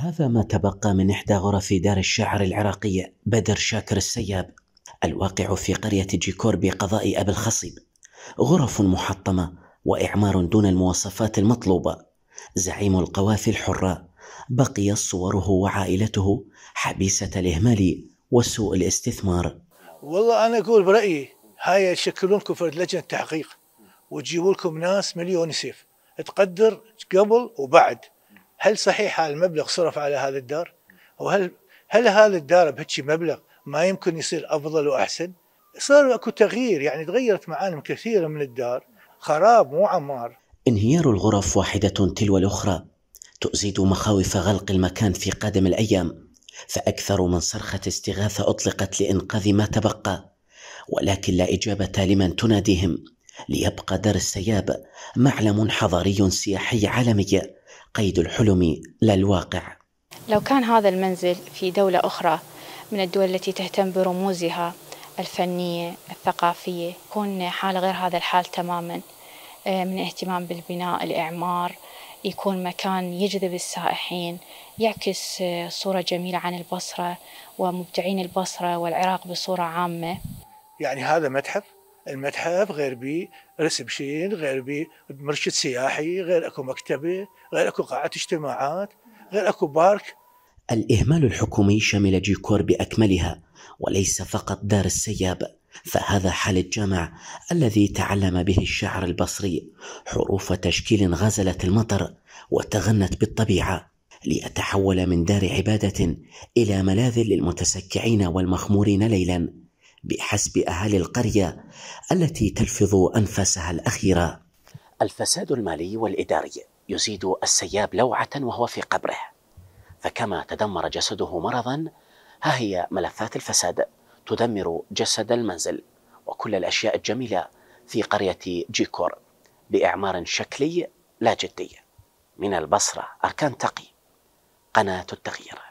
هذا ما تبقى من إحدى غرف دار الشاعر العراقي بدر شاكر السياب الواقع في قرية جيكور بقضاء أبي الخصيب غرف محطمة وإعمار دون المواصفات المطلوبة زعيم القوافي الحرة بقي صوره وعائلته حبيسة الإهمال وسوء الاستثمار والله أنا أقول برأيي هاي يشكلون لكم فرد لجنة تحقيق وتجيبوا لكم ناس مليون سيف تقدر قبل وبعد هل صحيح هذا المبلغ صرف على هذا الدار؟ وهل هل هذا الدار بهيك مبلغ ما يمكن يصير افضل واحسن؟ صار اكو تغيير يعني تغيرت معالم كثيره من الدار خراب مو عمار انهيار الغرف واحده تلو الاخرى تؤزيد مخاوف غلق المكان في قادم الايام فاكثر من صرخه استغاثه اطلقت لانقاذ ما تبقى ولكن لا اجابه لمن تناديهم ليبقى دار السياب معلم حضاري سياحي عالمي قيد الحلم لا الواقع لو كان هذا المنزل في دولة أخرى من الدول التي تهتم برموزها الفنية الثقافية يكون حال غير هذا الحال تماما آه، من اهتمام بالبناء الإعمار يكون مكان يجذب السائحين يعكس آه، صورة جميلة عن البصرة ومبدعين البصرة والعراق بصورة عامة يعني هذا متحف المتحف غير بي ريسبشن غير بي مرشد سياحي غير اكو مكتبه غير اكو قاعه اجتماعات غير اكو بارك الإهمال الحكومي شمل جيكور بأكملها وليس فقط دار السياب فهذا حال الجامع الذي تعلم به الشعر البصري حروف تشكيل غزلت المطر وتغنت بالطبيعة ليتحول من دار عبادة إلى ملاذ للمتسكعين والمخمورين ليلاً بحسب اهالي القريه التي تلفظ انفاسها الاخيره. الفساد المالي والاداري يزيد السياب لوعه وهو في قبره. فكما تدمر جسده مرضا ها هي ملفات الفساد تدمر جسد المنزل وكل الاشياء الجميله في قريه جيكور باعمار شكلي لا جدي. من البصره اركان تقي قناه التغيير.